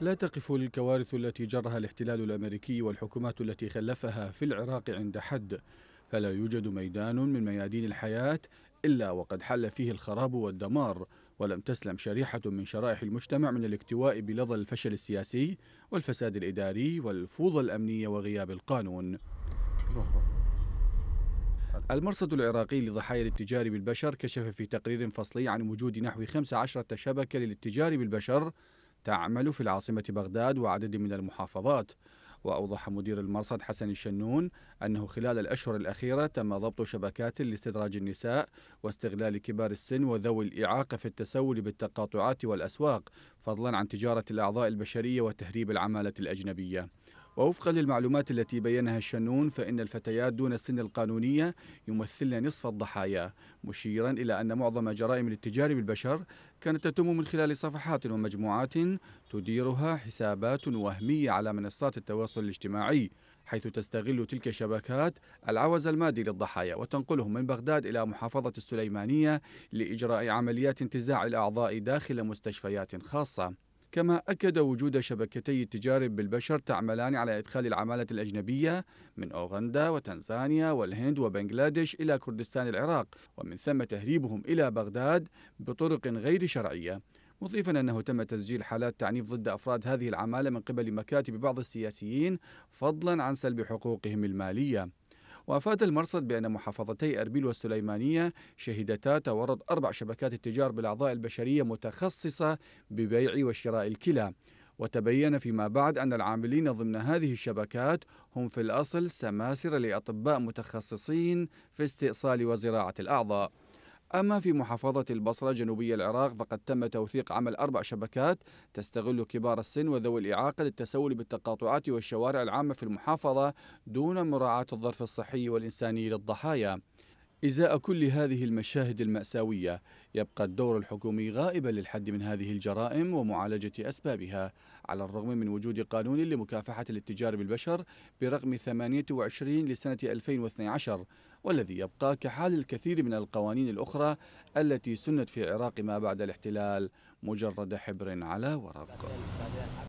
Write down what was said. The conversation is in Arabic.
لا تقف الكوارث التي جرها الاحتلال الامريكي والحكومات التي خلفها في العراق عند حد فلا يوجد ميدان من ميادين الحياه الا وقد حل فيه الخراب والدمار ولم تسلم شريحه من شرائح المجتمع من الاكتواء بلظى الفشل السياسي والفساد الاداري والفوضى الامنيه وغياب القانون المرصد العراقي لضحايا الاتجار بالبشر كشف في تقرير فصلي عن وجود نحو 15 شبكة للاتجار بالبشر تعمل في العاصمة بغداد وعدد من المحافظات وأوضح مدير المرصد حسن الشنون أنه خلال الأشهر الأخيرة تم ضبط شبكات لاستدراج النساء واستغلال كبار السن وذوي الإعاقة في التسول بالتقاطعات والأسواق فضلا عن تجارة الأعضاء البشرية وتهريب العمالة الأجنبية ووفقا للمعلومات التي بينها الشنون فإن الفتيات دون السن القانونية يمثلن نصف الضحايا مشيرا إلى أن معظم جرائم الاتجار بالبشر كانت تتم من خلال صفحات ومجموعات تديرها حسابات وهمية على منصات التواصل الاجتماعي حيث تستغل تلك الشبكات العوز المادي للضحايا وتنقلهم من بغداد إلى محافظة السليمانية لإجراء عمليات انتزاع الأعضاء داخل مستشفيات خاصة كما أكد وجود شبكتي التجارب بالبشر تعملان على إدخال العمالة الأجنبية من أوغندا وتنزانيا والهند وبنغلاديش إلى كردستان العراق ومن ثم تهريبهم إلى بغداد بطرق غير شرعية مضيفا أنه تم تسجيل حالات تعنيف ضد أفراد هذه العمالة من قبل مكاتب بعض السياسيين فضلا عن سلب حقوقهم المالية وأفاد المرصد بأن محافظتي أربيل والسليمانية شهدتا تورط أربع شبكات التجار بالأعضاء البشرية متخصصة ببيع وشراء الكلى وتبين فيما بعد أن العاملين ضمن هذه الشبكات هم في الأصل سماسرة لأطباء متخصصين في استئصال وزراعة الأعضاء أما في محافظة البصرة جنوبي العراق فقد تم توثيق عمل أربع شبكات تستغل كبار السن وذوي الإعاقة للتسول بالتقاطعات والشوارع العامة في المحافظة دون مراعاة الظرف الصحي والإنساني للضحايا إزاء كل هذه المشاهد المأساوية يبقى الدور الحكومي غائبا للحد من هذه الجرائم ومعالجة أسبابها على الرغم من وجود قانون لمكافحة الاتجار بالبشر برقم 28 لسنة 2012 والذي يبقى كحال الكثير من القوانين الأخرى التي سنت في العراق ما بعد الاحتلال مجرد حبر على ورق